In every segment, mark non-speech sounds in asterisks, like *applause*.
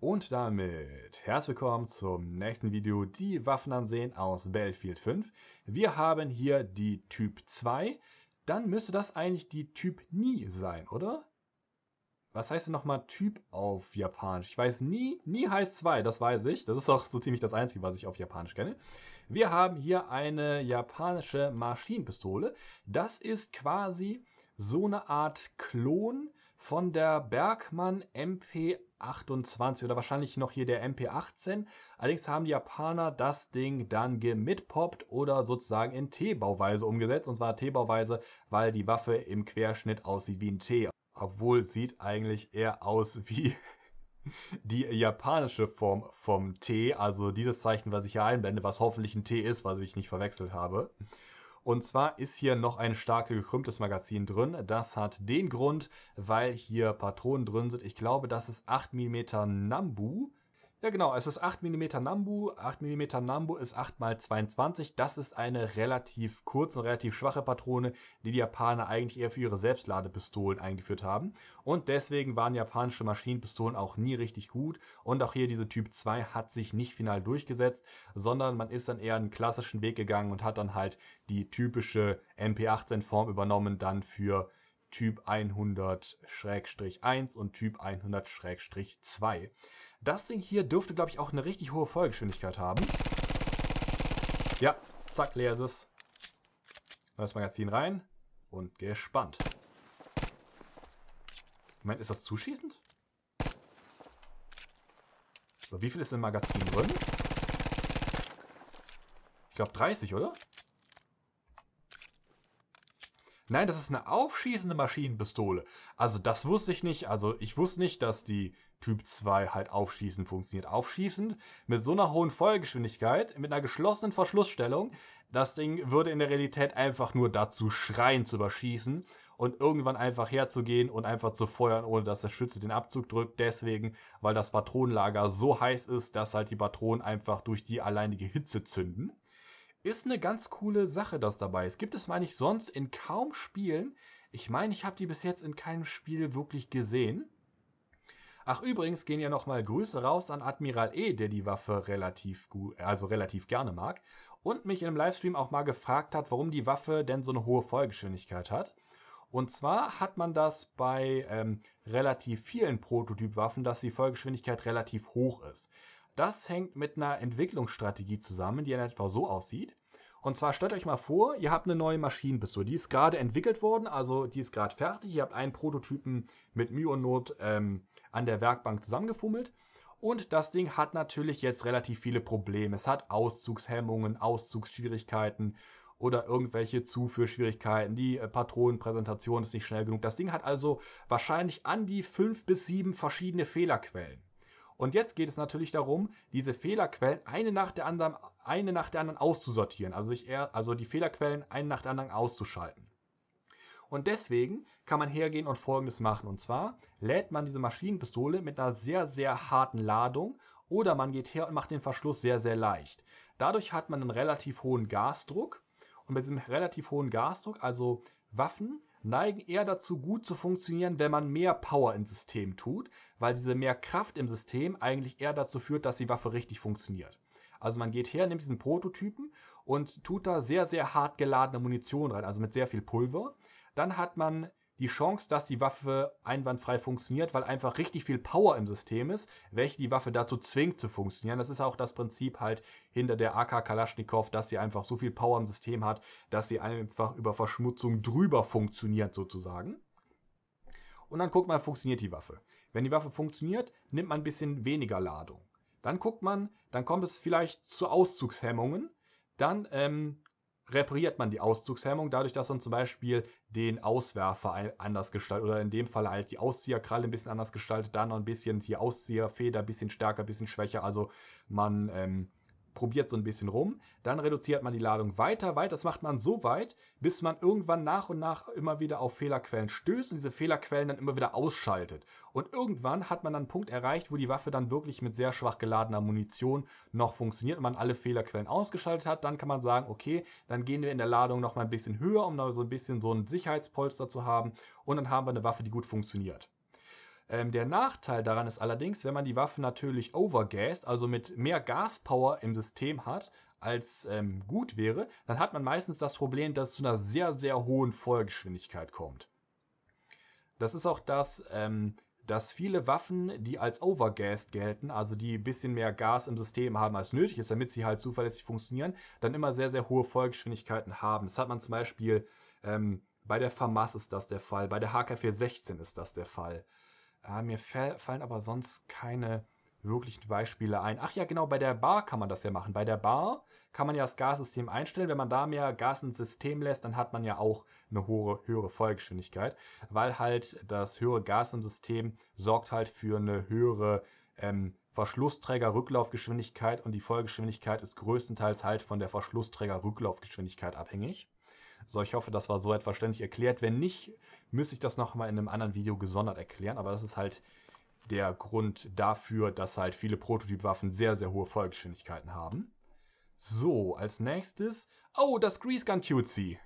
Und damit herzlich willkommen zum nächsten Video, die Waffen ansehen aus Battlefield 5. Wir haben hier die Typ 2, dann müsste das eigentlich die Typ Nie sein, oder? Was heißt denn nochmal Typ auf Japanisch? Ich weiß nie, nie heißt 2, das weiß ich. Das ist auch so ziemlich das Einzige, was ich auf Japanisch kenne. Wir haben hier eine japanische Maschinenpistole. Das ist quasi so eine Art Klon von der Bergmann MP28 oder wahrscheinlich noch hier der MP18. Allerdings haben die Japaner das Ding dann gemitpoppt oder sozusagen in T-Bauweise umgesetzt. Und zwar T-Bauweise, weil die Waffe im Querschnitt aussieht wie ein T. Obwohl sieht eigentlich eher aus *laughs* wie die japanische Form vom T, also dieses Zeichen, was ich hier einblende, was hoffentlich ein T ist, was ich nicht verwechselt habe. Und zwar ist hier noch ein stark gekrümmtes Magazin drin. Das hat den Grund, weil hier Patronen drin sind. Ich glaube, das ist 8 mm Nambu. Ja, genau. Es ist 8 mm Nambu. 8 mm Nambu ist 8x22. Das ist eine relativ kurze und relativ schwache Patrone, die die Japaner eigentlich eher für ihre Selbstladepistolen eingeführt haben. Und deswegen waren japanische Maschinenpistolen auch nie richtig gut. Und auch hier diese Typ 2 hat sich nicht final durchgesetzt, sondern man ist dann eher einen klassischen Weg gegangen und hat dann halt die typische MP18-Form übernommen, dann für Typ 100-1 und Typ 100-2. Das Ding hier dürfte, glaube ich, auch eine richtig hohe Vollgeschwindigkeit haben. Ja, zack, leer ist es. Das Magazin rein und gespannt. Moment, ist das zuschießend? So, wie viel ist im Magazin drin? Ich glaube 30, oder? Nein, das ist eine aufschießende Maschinenpistole. Also das wusste ich nicht. Also ich wusste nicht, dass die Typ 2 halt aufschießend funktioniert. Aufschießend mit so einer hohen Feuergeschwindigkeit, mit einer geschlossenen Verschlussstellung. Das Ding würde in der Realität einfach nur dazu schreien zu überschießen und irgendwann einfach herzugehen und einfach zu feuern, ohne dass der Schütze den Abzug drückt. Deswegen, weil das Patronenlager so heiß ist, dass halt die Patronen einfach durch die alleinige Hitze zünden. Ist eine ganz coole Sache, das dabei ist. Gibt es, meine ich, sonst in kaum Spielen. Ich meine, ich habe die bis jetzt in keinem Spiel wirklich gesehen. Ach, übrigens gehen ja nochmal Grüße raus an Admiral E, der die Waffe relativ gut, also relativ gerne mag und mich im Livestream auch mal gefragt hat, warum die Waffe denn so eine hohe Vollgeschwindigkeit hat. Und zwar hat man das bei ähm, relativ vielen Prototypwaffen, dass die Vollgeschwindigkeit relativ hoch ist. Das hängt mit einer Entwicklungsstrategie zusammen, die in etwa so aussieht. Und zwar stellt euch mal vor, ihr habt eine neue Maschinenpistole. Die ist gerade entwickelt worden, also die ist gerade fertig. Ihr habt einen Prototypen mit Mühe und Not ähm, an der Werkbank zusammengefummelt. Und das Ding hat natürlich jetzt relativ viele Probleme. Es hat Auszugshemmungen, Auszugsschwierigkeiten oder irgendwelche Zuführschwierigkeiten. Die äh, Patronenpräsentation ist nicht schnell genug. Das Ding hat also wahrscheinlich an die fünf bis sieben verschiedene Fehlerquellen. Und jetzt geht es natürlich darum, diese Fehlerquellen eine nach der anderen, eine nach der anderen auszusortieren. Also sich eher, also die Fehlerquellen eine nach der anderen auszuschalten. Und deswegen kann man hergehen und folgendes machen. Und zwar lädt man diese Maschinenpistole mit einer sehr, sehr harten Ladung oder man geht her und macht den Verschluss sehr, sehr leicht. Dadurch hat man einen relativ hohen Gasdruck. Und mit diesem relativ hohen Gasdruck, also Waffen, neigen eher dazu, gut zu funktionieren, wenn man mehr Power ins System tut, weil diese mehr Kraft im System eigentlich eher dazu führt, dass die Waffe richtig funktioniert. Also man geht her, nimmt diesen Prototypen und tut da sehr, sehr hart geladene Munition rein, also mit sehr viel Pulver. Dann hat man die Chance, dass die Waffe einwandfrei funktioniert, weil einfach richtig viel Power im System ist, welche die Waffe dazu zwingt zu funktionieren. Das ist auch das Prinzip halt hinter der AK Kalaschnikow, dass sie einfach so viel Power im System hat, dass sie einfach über Verschmutzung drüber funktioniert sozusagen. Und dann guckt man, funktioniert die Waffe. Wenn die Waffe funktioniert, nimmt man ein bisschen weniger Ladung. Dann guckt man, dann kommt es vielleicht zu Auszugshemmungen. Dann ähm, repariert man die Auszugshemmung dadurch, dass man zum Beispiel den Auswerfer anders gestaltet oder in dem Fall halt die Auszieherkralle ein bisschen anders gestaltet, dann noch ein bisschen die Auszieherfeder ein bisschen stärker, ein bisschen schwächer. Also man ähm, probiert so ein bisschen rum, dann reduziert man die Ladung weiter, weiter. Das macht man so weit, bis man irgendwann nach und nach immer wieder auf Fehlerquellen stößt und diese Fehlerquellen dann immer wieder ausschaltet. Und irgendwann hat man dann einen Punkt erreicht, wo die Waffe dann wirklich mit sehr schwach geladener Munition noch funktioniert und man alle Fehlerquellen ausgeschaltet hat. Dann kann man sagen, okay, dann gehen wir in der Ladung nochmal ein bisschen höher, um da so ein bisschen so ein Sicherheitspolster zu haben. Und dann haben wir eine Waffe, die gut funktioniert. Ähm, der Nachteil daran ist allerdings, wenn man die Waffe natürlich overgast, also mit mehr Gaspower im System hat, als ähm, gut wäre, dann hat man meistens das Problem, dass es zu einer sehr, sehr hohen Feuergeschwindigkeit kommt. Das ist auch das, ähm, dass viele Waffen, die als overgassed gelten, also die ein bisschen mehr Gas im System haben als nötig ist, damit sie halt zuverlässig funktionieren, dann immer sehr, sehr hohe Feuergeschwindigkeiten haben. Das hat man zum Beispiel ähm, bei der FAMAS ist das der Fall, bei der HK416 ist das der Fall. Äh, mir fallen aber sonst keine wirklichen Beispiele ein. Ach ja, genau, bei der Bar kann man das ja machen. Bei der Bar kann man ja das Gassystem einstellen. Wenn man da mehr Gas ins System lässt, dann hat man ja auch eine hohe, höhere Vollgeschwindigkeit, weil halt das höhere Gas im System sorgt halt für eine höhere ähm, Verschlussträger-Rücklaufgeschwindigkeit und die Vollgeschwindigkeit ist größtenteils halt von der Verschlussträger-Rücklaufgeschwindigkeit abhängig. So, ich hoffe, das war so etwas ständig erklärt. Wenn nicht, müsste ich das nochmal in einem anderen Video gesondert erklären. Aber das ist halt der Grund dafür, dass halt viele Prototypwaffen sehr, sehr hohe Vollgeschwindigkeiten haben. So, als nächstes... Oh, das Grease Gun Cutesy.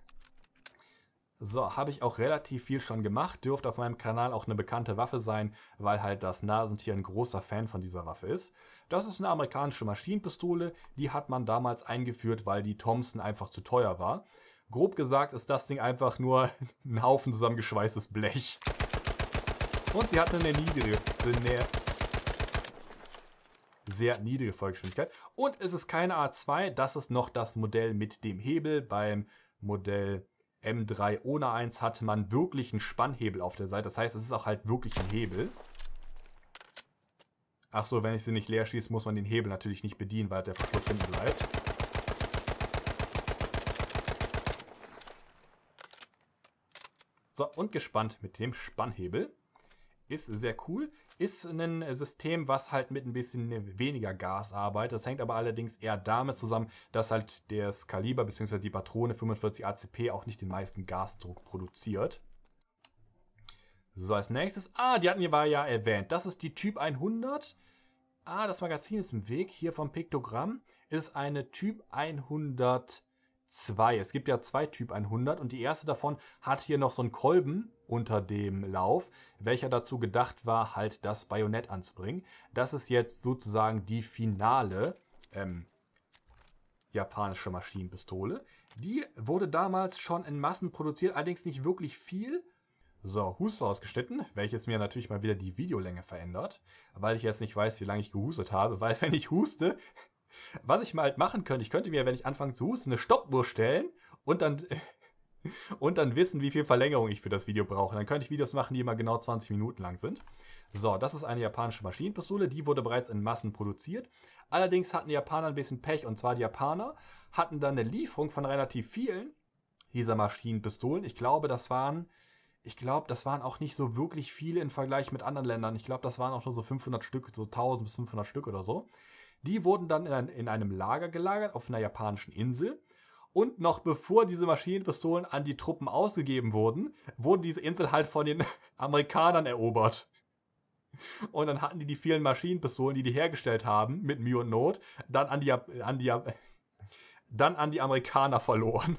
So, habe ich auch relativ viel schon gemacht. Dürfte auf meinem Kanal auch eine bekannte Waffe sein, weil halt das Nasentier ein großer Fan von dieser Waffe ist. Das ist eine amerikanische Maschinenpistole. Die hat man damals eingeführt, weil die Thompson einfach zu teuer war. Grob gesagt ist das Ding einfach nur *laughs* ein Haufen zusammengeschweißtes Blech. Und sie hat eine niedrige, eine sehr niedrige Vollgeschwindigkeit. Und es ist keine A2, das ist noch das Modell mit dem Hebel. Beim Modell M3 ohne 1 hat man wirklich einen Spannhebel auf der Seite. Das heißt, es ist auch halt wirklich ein Hebel. Achso, wenn ich sie nicht leer schieße, muss man den Hebel natürlich nicht bedienen, weil der Verschluss hinten bleibt. So, und gespannt mit dem Spannhebel. Ist sehr cool. Ist ein System, was halt mit ein bisschen weniger Gas arbeitet. Das hängt aber allerdings eher damit zusammen, dass halt das Kaliber bzw. die Patrone 45 ACP auch nicht den meisten Gasdruck produziert. So, als nächstes. Ah, die hatten wir ja erwähnt. Das ist die Typ 100. Ah, das Magazin ist im Weg. Hier vom Piktogramm ist eine Typ 100 zwei. Es gibt ja zwei Typ 100 und die erste davon hat hier noch so einen Kolben unter dem Lauf, welcher dazu gedacht war, halt das Bajonett anzubringen. Das ist jetzt sozusagen die finale ähm, japanische Maschinenpistole. Die wurde damals schon in Massen produziert, allerdings nicht wirklich viel. So, Huste ausgeschnitten, welches mir natürlich mal wieder die Videolänge verändert, weil ich jetzt nicht weiß, wie lange ich gehustet habe, weil wenn ich huste, was ich mal halt machen könnte, ich könnte mir, wenn ich anfange zu husten, eine Stoppuhr stellen und dann, *laughs* und dann wissen, wie viel Verlängerung ich für das Video brauche. Dann könnte ich Videos machen, die immer genau 20 Minuten lang sind. So, das ist eine japanische Maschinenpistole, die wurde bereits in Massen produziert. Allerdings hatten die Japaner ein bisschen Pech und zwar die Japaner hatten dann eine Lieferung von relativ vielen dieser Maschinenpistolen. Ich glaube, das waren ich glaube, das waren auch nicht so wirklich viele im Vergleich mit anderen Ländern. Ich glaube, das waren auch nur so 500 Stück, so 1000 bis 500 Stück oder so. Die wurden dann in, ein, in einem Lager gelagert auf einer japanischen Insel. Und noch bevor diese Maschinenpistolen an die Truppen ausgegeben wurden, wurden diese Insel halt von den *laughs* Amerikanern erobert. Und dann hatten die die vielen Maschinenpistolen, die die hergestellt haben, mit Mühe und Not, dann an die, an die, *laughs* dann an die Amerikaner verloren.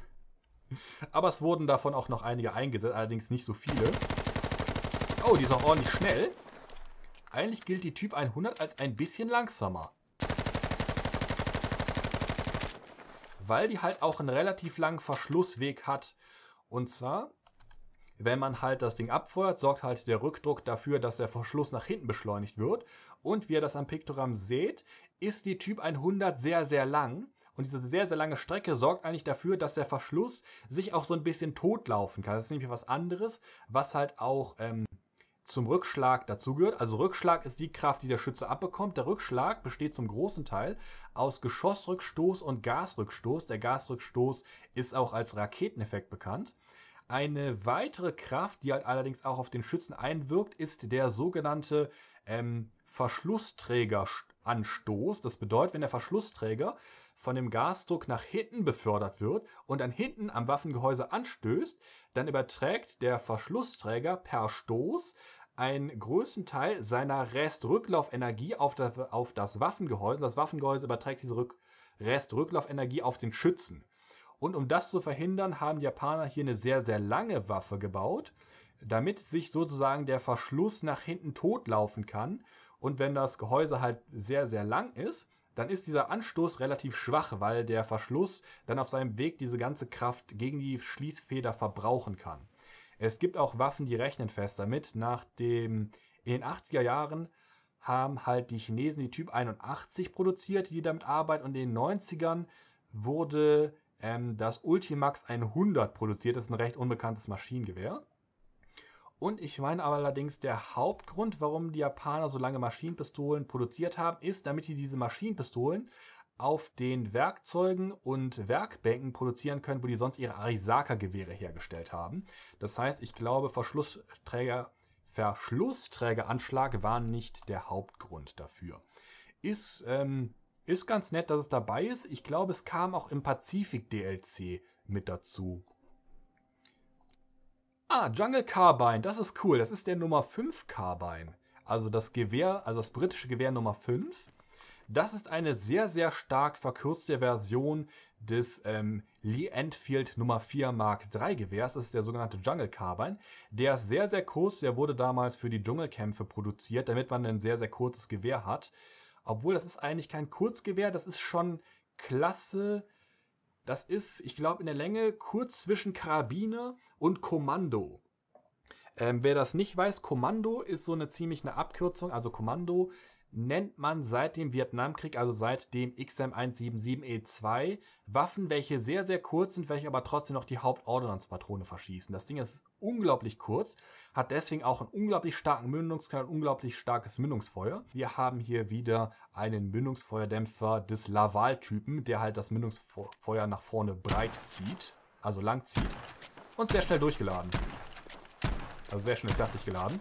Aber es wurden davon auch noch einige eingesetzt, allerdings nicht so viele. Oh, die ist auch ordentlich schnell. Eigentlich gilt die Typ 100 als ein bisschen langsamer. weil die halt auch einen relativ langen Verschlussweg hat. Und zwar, wenn man halt das Ding abfeuert, sorgt halt der Rückdruck dafür, dass der Verschluss nach hinten beschleunigt wird. Und wie ihr das am Piktogramm seht, ist die Typ 100 sehr, sehr lang. Und diese sehr, sehr lange Strecke sorgt eigentlich dafür, dass der Verschluss sich auch so ein bisschen totlaufen kann. Das ist nämlich was anderes, was halt auch ähm, zum Rückschlag dazugehört. Also Rückschlag ist die Kraft, die der Schütze abbekommt. Der Rückschlag besteht zum großen Teil aus Geschossrückstoß und Gasrückstoß. Der Gasrückstoß ist auch als Raketeneffekt bekannt. Eine weitere Kraft, die halt allerdings auch auf den Schützen einwirkt, ist der sogenannte ähm, Verschlussträger, anstoßt. Das bedeutet, wenn der Verschlussträger von dem Gasdruck nach hinten befördert wird und dann hinten am Waffengehäuse anstößt, dann überträgt der Verschlussträger per Stoß einen größten Teil seiner Restrücklaufenergie auf, auf das Waffengehäuse. Das Waffengehäuse überträgt diese Rück Restrücklaufenergie auf den Schützen. Und um das zu verhindern, haben die Japaner hier eine sehr, sehr lange Waffe gebaut, damit sich sozusagen der Verschluss nach hinten totlaufen kann und wenn das Gehäuse halt sehr, sehr lang ist, dann ist dieser Anstoß relativ schwach, weil der Verschluss dann auf seinem Weg diese ganze Kraft gegen die Schließfeder verbrauchen kann. Es gibt auch Waffen, die rechnen fest damit. Nach dem in den 80er Jahren haben halt die Chinesen die Typ 81 produziert, die damit arbeiten. Und in den 90ern wurde ähm, das Ultimax 100 produziert. Das ist ein recht unbekanntes Maschinengewehr. Und ich meine aber allerdings, der Hauptgrund, warum die Japaner so lange Maschinenpistolen produziert haben, ist, damit sie diese Maschinenpistolen auf den Werkzeugen und Werkbänken produzieren können, wo die sonst ihre Arisaka-Gewehre hergestellt haben. Das heißt, ich glaube, Verschlussträger, Verschlussträgeranschlag war nicht der Hauptgrund dafür. Ist, ähm, ist ganz nett, dass es dabei ist. Ich glaube, es kam auch im Pazifik DLC mit dazu. Ah, Jungle Carbine, das ist cool. Das ist der Nummer 5 Carbine. Also das Gewehr, also das britische Gewehr Nummer 5. Das ist eine sehr, sehr stark verkürzte Version des ähm, Lee Enfield Nummer 4 Mark III Gewehrs. Das ist der sogenannte Jungle Carbine. Der ist sehr, sehr kurz. Der wurde damals für die Dschungelkämpfe produziert, damit man ein sehr, sehr kurzes Gewehr hat. Obwohl, das ist eigentlich kein Kurzgewehr. Das ist schon klasse das ist, ich glaube, in der Länge kurz zwischen Karabine und Kommando. Ähm, wer das nicht weiß, Kommando ist so eine ziemlich eine Abkürzung. Also Kommando nennt man seit dem Vietnamkrieg, also seit dem XM177E2, e Waffen, welche sehr, sehr kurz sind, welche aber trotzdem noch die Hauptordnanzpatrone verschießen. Das Ding ist unglaublich kurz hat deswegen auch einen unglaublich starken Mündungskanal, unglaublich starkes Mündungsfeuer. Wir haben hier wieder einen Mündungsfeuerdämpfer des Laval-Typen, der halt das Mündungsfeuer nach vorne breit zieht, also lang zieht und sehr schnell durchgeladen. Also sehr schnell fertig geladen.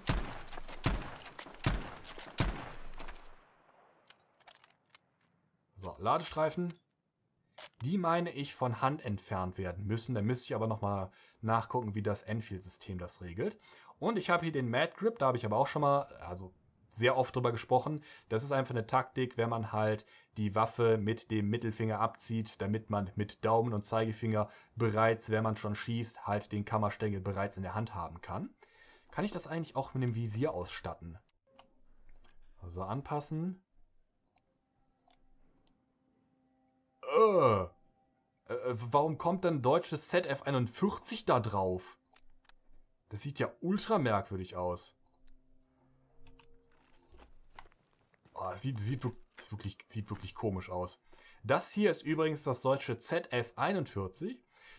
So, Ladestreifen. Die meine ich von Hand entfernt werden müssen. Da müsste ich aber nochmal nachgucken, wie das Enfield-System das regelt. Und ich habe hier den Mad Grip, da habe ich aber auch schon mal, also sehr oft drüber gesprochen. Das ist einfach eine Taktik, wenn man halt die Waffe mit dem Mittelfinger abzieht, damit man mit Daumen und Zeigefinger bereits, wenn man schon schießt, halt den Kammerstängel bereits in der Hand haben kann. Kann ich das eigentlich auch mit dem Visier ausstatten? Also anpassen. Äh, äh warum kommt dann deutsches ZF41 da drauf? Das sieht ja ultra merkwürdig aus. Oh, sieht, sieht, wirklich, sieht wirklich komisch aus. Das hier ist übrigens das deutsche ZF-41.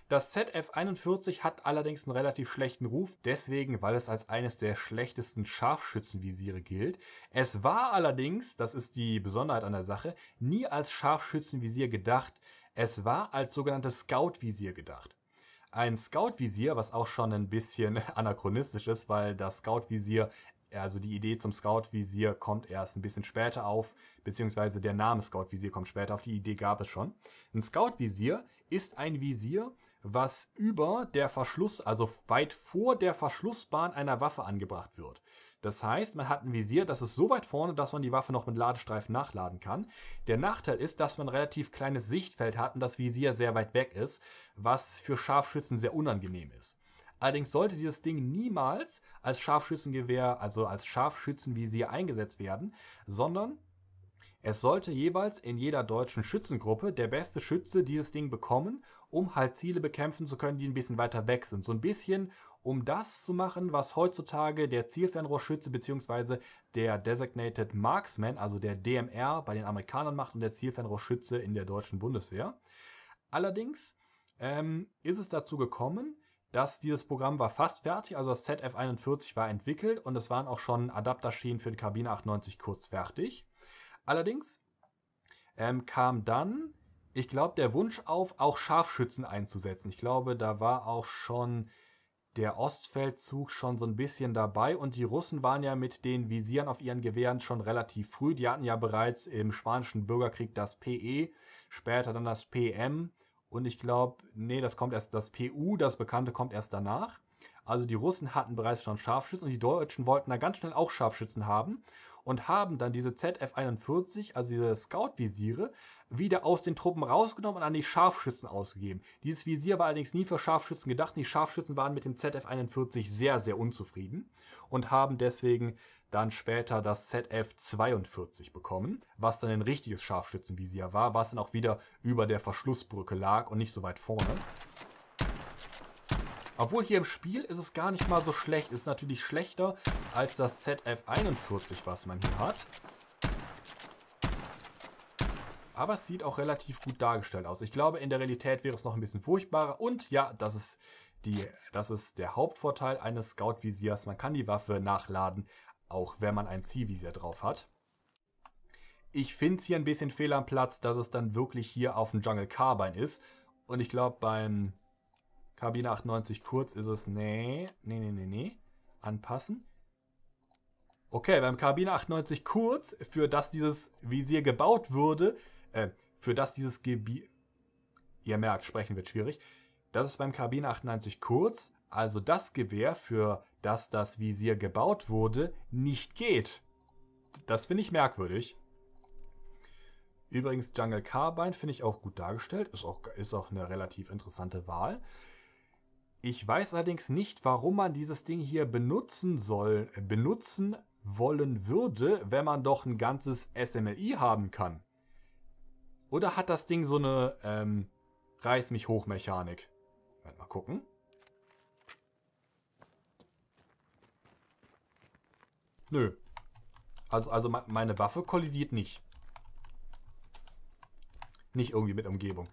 Das ZF-41 hat allerdings einen relativ schlechten Ruf, deswegen, weil es als eines der schlechtesten Scharfschützenvisiere gilt. Es war allerdings, das ist die Besonderheit an der Sache, nie als Scharfschützenvisier gedacht. Es war als sogenanntes Scout-Visier gedacht ein Scout-Visier, was auch schon ein bisschen *laughs* anachronistisch ist, weil das Scout-Visier also die Idee zum Scout-Visier kommt erst ein bisschen später auf, beziehungsweise der Name Scout-Visier kommt später auf, die Idee gab es schon. Ein Scout-Visier ist ein Visier, was über der Verschluss, also weit vor der Verschlussbahn einer Waffe angebracht wird. Das heißt, man hat ein Visier, das ist so weit vorne, dass man die Waffe noch mit Ladestreifen nachladen kann. Der Nachteil ist, dass man ein relativ kleines Sichtfeld hat und das Visier sehr weit weg ist, was für Scharfschützen sehr unangenehm ist. Allerdings sollte dieses Ding niemals als Scharfschützengewehr, also als Scharfschützenvisier eingesetzt werden, sondern es sollte jeweils in jeder deutschen Schützengruppe der beste Schütze dieses Ding bekommen, um halt Ziele bekämpfen zu können, die ein bisschen weiter weg sind. So ein bisschen, um das zu machen, was heutzutage der Zielfernrohrschütze bzw. der Designated Marksman, also der DMR bei den Amerikanern macht und der Zielfernrohrschütze in der deutschen Bundeswehr. Allerdings ähm, ist es dazu gekommen, dass dieses Programm war fast fertig, also das ZF-41 war entwickelt und es waren auch schon Adapterschienen für den Kabine 98 kurz fertig. Allerdings ähm, kam dann, ich glaube, der Wunsch auf, auch Scharfschützen einzusetzen. Ich glaube, da war auch schon der Ostfeldzug schon so ein bisschen dabei und die Russen waren ja mit den Visieren auf ihren Gewehren schon relativ früh. Die hatten ja bereits im Spanischen Bürgerkrieg das PE, später dann das PM und ich glaube, nee, das kommt erst, das PU, das Bekannte kommt erst danach. Also die Russen hatten bereits schon Scharfschützen und die Deutschen wollten da ganz schnell auch Scharfschützen haben und haben dann diese ZF-41, also diese Scout-Visiere, wieder aus den Truppen rausgenommen und an die Scharfschützen ausgegeben. Dieses Visier war allerdings nie für Scharfschützen gedacht. Die Scharfschützen waren mit dem ZF-41 sehr, sehr unzufrieden und haben deswegen dann später das ZF-42 bekommen, was dann ein richtiges Scharfschützenvisier war, was dann auch wieder über der Verschlussbrücke lag und nicht so weit vorne. Obwohl hier im Spiel ist es gar nicht mal so schlecht. Ist natürlich schlechter als das ZF41, was man hier hat. Aber es sieht auch relativ gut dargestellt aus. Ich glaube, in der Realität wäre es noch ein bisschen furchtbarer. Und ja, das ist, die, das ist der Hauptvorteil eines Scout-Visiers. Man kann die Waffe nachladen, auch wenn man ein Zielvisier drauf hat. Ich finde es hier ein bisschen fehl am Platz, dass es dann wirklich hier auf dem Jungle Carbine ist. Und ich glaube, beim Kabine 98 kurz ist es. Nee, nee, nee, nee, nee. Anpassen. Okay, beim Kabine 98 kurz, für das dieses Visier gebaut wurde, äh, für das dieses Gebiet... Ihr merkt, sprechen wird schwierig. Das ist beim Kabine 98 kurz, also das Gewehr, für das das Visier gebaut wurde, nicht geht. Das finde ich merkwürdig. Übrigens, Jungle Carbine finde ich auch gut dargestellt. Ist auch, ist auch eine relativ interessante Wahl. Ich weiß allerdings nicht, warum man dieses Ding hier benutzen soll, benutzen wollen würde, wenn man doch ein ganzes SMLI haben kann. Oder hat das Ding so eine ähm, Reiß mich hoch Mechanik? Warte mal gucken. Nö. Also, also meine Waffe kollidiert nicht. Nicht irgendwie mit Umgebung.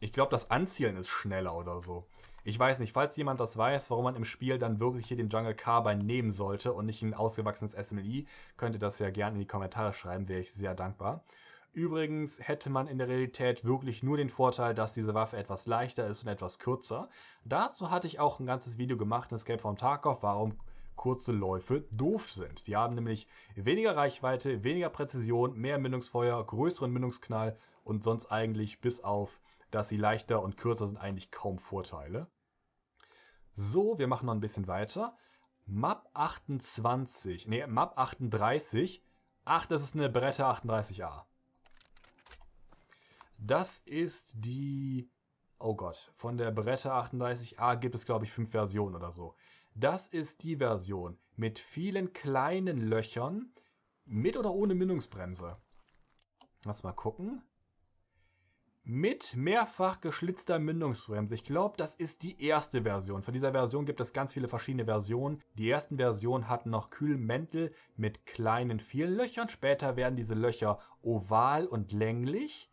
Ich glaube, das Anzielen ist schneller oder so. Ich weiß nicht, falls jemand das weiß, warum man im Spiel dann wirklich hier den Jungle Carbine nehmen sollte und nicht ein ausgewachsenes SMLI, e, könnt ihr das ja gerne in die Kommentare schreiben, wäre ich sehr dankbar. Übrigens hätte man in der Realität wirklich nur den Vorteil, dass diese Waffe etwas leichter ist und etwas kürzer. Dazu hatte ich auch ein ganzes Video gemacht in Escape from Tarkov, warum kurze Läufe doof sind. Die haben nämlich weniger Reichweite, weniger Präzision, mehr Mündungsfeuer, größeren Mündungsknall und sonst eigentlich bis auf, dass sie leichter und kürzer sind, eigentlich kaum Vorteile. So, wir machen noch ein bisschen weiter. Map 28, nee, Map 38. Ach, das ist eine Beretta 38a. Das ist die... Oh Gott, von der Beretta 38a gibt es, glaube ich, fünf Versionen oder so. Das ist die Version mit vielen kleinen Löchern, mit oder ohne Mündungsbremse. Lass mal gucken mit mehrfach geschlitzter Mündungsbremse. Ich glaube, das ist die erste Version. Von dieser Version gibt es ganz viele verschiedene Versionen. Die ersten Versionen hatten noch Kühlmäntel mit kleinen vielen Löchern. Später werden diese Löcher oval und länglich.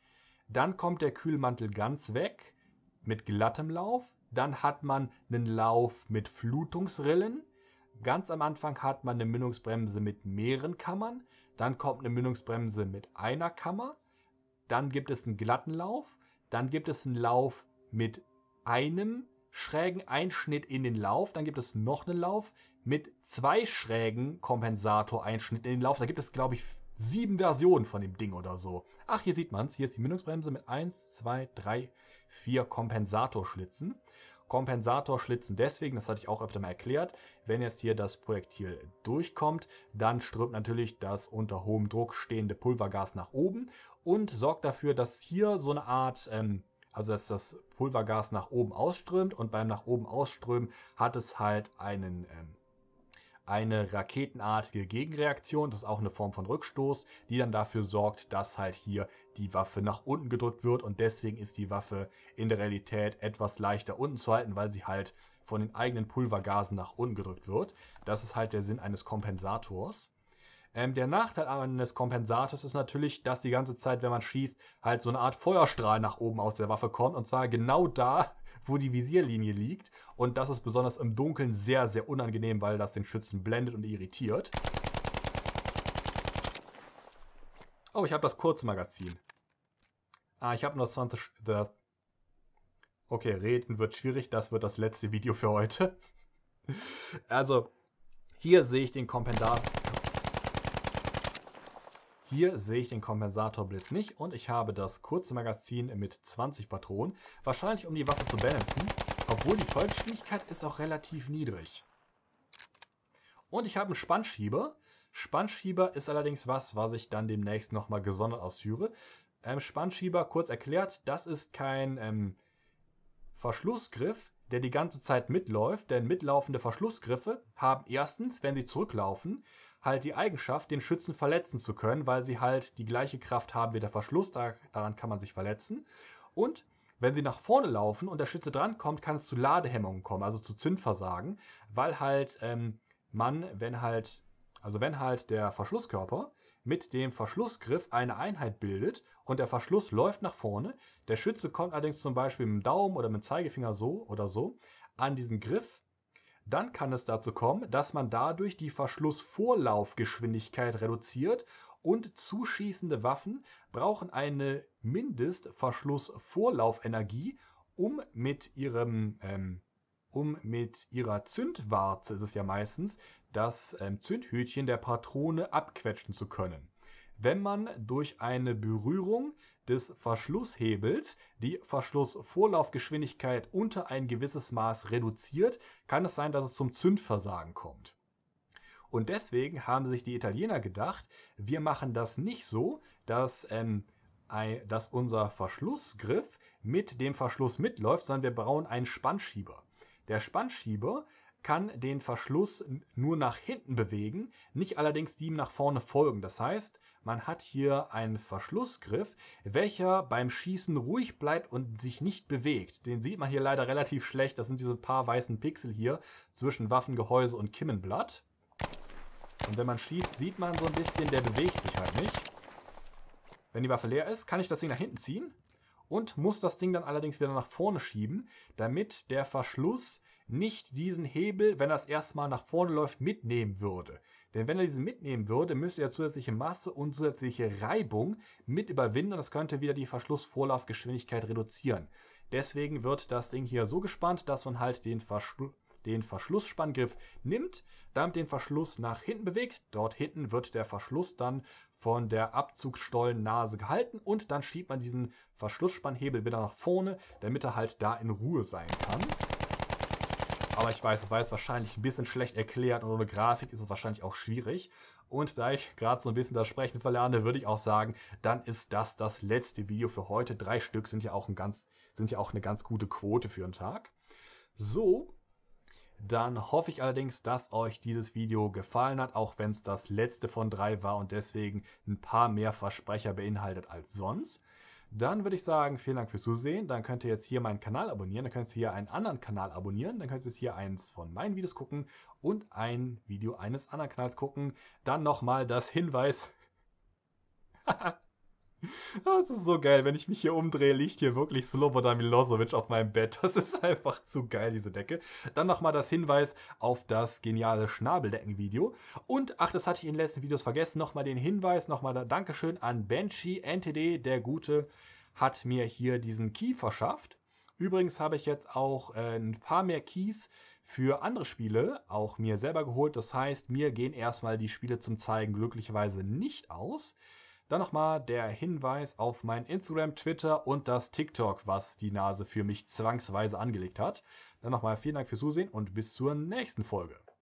Dann kommt der Kühlmantel ganz weg mit glattem Lauf. Dann hat man einen Lauf mit Flutungsrillen. Ganz am Anfang hat man eine Mündungsbremse mit mehreren Kammern. Dann kommt eine Mündungsbremse mit einer Kammer dann gibt es einen glatten Lauf, dann gibt es einen Lauf mit einem schrägen Einschnitt in den Lauf, dann gibt es noch einen Lauf mit zwei schrägen Kompensatoreinschnitten in den Lauf. Da gibt es, glaube ich, sieben Versionen von dem Ding oder so. Ach, hier sieht man es. Hier ist die Mündungsbremse mit 1, 2, 3, 4 Kompensatorschlitzen. Kompensatorschlitzen deswegen, das hatte ich auch öfter mal erklärt, wenn jetzt hier das Projektil durchkommt, dann strömt natürlich das unter hohem Druck stehende Pulvergas nach oben und sorgt dafür, dass hier so eine Art ähm, also dass das Pulvergas nach oben ausströmt und beim nach oben ausströmen hat es halt einen ähm, eine raketenartige Gegenreaktion, das ist auch eine Form von Rückstoß, die dann dafür sorgt, dass halt hier die Waffe nach unten gedrückt wird und deswegen ist die Waffe in der Realität etwas leichter unten zu halten, weil sie halt von den eigenen Pulvergasen nach unten gedrückt wird. Das ist halt der Sinn eines Kompensators. Ähm, der Nachteil eines Kompensators ist natürlich, dass die ganze Zeit, wenn man schießt, halt so eine Art Feuerstrahl nach oben aus der Waffe kommt. Und zwar genau da, *laughs* wo die Visierlinie liegt. Und das ist besonders im Dunkeln sehr, sehr unangenehm, weil das den Schützen blendet und irritiert. Oh, ich habe das Kurzmagazin. Ah, ich habe nur 20... okay, reden wird schwierig. Das wird das letzte Video für heute. *laughs* Also, hier sehe ich den Kompensator... Hier sehe ich den Kompensatorblitz nicht und ich habe das kurze Magazin mit 20 Patronen, wahrscheinlich um die Waffe zu balancen, obwohl die Vollgeschwindigkeit ist auch relativ niedrig. Und ich habe einen Spannschieber. Spannschieber ist allerdings was, was ich dann demnächst nochmal gesondert ausführe. Ähm, Spannschieber, kurz erklärt, das ist kein ähm, Verschlussgriff, der die ganze Zeit mitläuft, denn mitlaufende Verschlussgriffe haben erstens, wenn sie zurücklaufen, halt die Eigenschaft, den Schützen verletzen zu können, weil sie halt die gleiche Kraft haben wie der Verschluss. daran kann man sich verletzen. Und wenn sie nach vorne laufen und der Schütze drankommt, kann es zu Ladehemmungen kommen, also zu Zündversagen, weil halt ähm, man, wenn halt, also wenn halt der Verschlusskörper mit dem Verschlussgriff eine Einheit bildet und der Verschluss läuft nach vorne, der Schütze kommt allerdings zum Beispiel mit dem Daumen oder mit dem Zeigefinger so oder so an diesen Griff dann kann es dazu kommen, dass man dadurch die Verschlussvorlaufgeschwindigkeit reduziert und zuschießende Waffen brauchen eine Mindestverschlussvorlaufenergie, um mit ihrem ähm, um mit ihrer Zündwarze, ist es ja meistens, das ähm, Zündhütchen der Patrone abquetschen zu können. Wenn man durch eine Berührung des Verschlusshebels die Verschlussvorlaufgeschwindigkeit unter ein gewisses Maß reduziert, kann es sein, dass es zum Zündversagen kommt. Und deswegen haben sich die Italiener gedacht, wir machen das nicht so, dass, ähm, dass unser Verschlussgriff mit dem Verschluss mitläuft, sondern wir brauchen einen Spannschieber. Der Spannschieber kann den Verschluss nur nach hinten bewegen, nicht allerdings ihm nach vorne folgen. Das heißt, man hat hier einen Verschlussgriff, welcher beim Schießen ruhig bleibt und sich nicht bewegt. Den sieht man hier leider relativ schlecht. Das sind diese paar weißen Pixel hier zwischen Waffengehäuse und Kimmenblatt. Und wenn man schießt, sieht man so ein bisschen, der bewegt sich halt nicht. Wenn die Waffe leer ist, kann ich das Ding nach hinten ziehen und muss das Ding dann allerdings wieder nach vorne schieben, damit der Verschluss nicht diesen Hebel, wenn er es erstmal nach vorne läuft, mitnehmen würde. Denn wenn er diesen mitnehmen würde, müsste er zusätzliche Masse und zusätzliche Reibung mit überwinden und das könnte wieder die Verschlussvorlaufgeschwindigkeit reduzieren. Deswegen wird das Ding hier so gespannt, dass man halt den, Verschl den Verschlusspanngriff nimmt, damit den Verschluss nach hinten bewegt. Dort hinten wird der Verschluss dann von der Abzugsstollennase gehalten und dann schiebt man diesen Verschlussspannhebel wieder nach vorne, damit er halt da in Ruhe sein kann. Aber ich weiß, es war jetzt wahrscheinlich ein bisschen schlecht erklärt und ohne Grafik ist es wahrscheinlich auch schwierig. Und da ich gerade so ein bisschen das Sprechen verlerne, würde ich auch sagen, dann ist das das letzte Video für heute. Drei Stück sind ja auch, ein ganz, sind ja auch eine ganz gute Quote für einen Tag. So, dann hoffe ich allerdings, dass euch dieses Video gefallen hat, auch wenn es das letzte von drei war und deswegen ein paar mehr Versprecher beinhaltet als sonst. Dann würde ich sagen, vielen Dank fürs Zusehen. Dann könnt ihr jetzt hier meinen Kanal abonnieren. Dann könnt ihr hier einen anderen Kanal abonnieren. Dann könnt ihr jetzt hier eins von meinen Videos gucken und ein Video eines anderen Kanals gucken. Dann nochmal das Hinweis. Haha. *laughs* *laughs* Ah, das ist so geil. Wenn ich mich hier umdrehe, liegt hier wirklich Slobodan Milosevic auf meinem Bett. *laughs* Das ist einfach zu geil, diese Decke. Dann nochmal das Hinweis auf das geniale Schnabeldecken-Video. Und, ach, das hatte ich in den letzten Videos vergessen, nochmal den Hinweis, nochmal Dankeschön an Banshee NTD, der Gute, hat mir hier diesen Key verschafft. Übrigens habe ich jetzt auch äh, ein paar mehr Keys für andere Spiele auch mir selber geholt. Das heißt, mir gehen erstmal die Spiele zum Zeigen glücklicherweise nicht aus. Dann nochmal der Hinweis auf mein Instagram, Twitter und das TikTok, was die Nase für mich zwangsweise angelegt hat. Dann nochmal vielen Dank fürs Zusehen und bis zur nächsten Folge.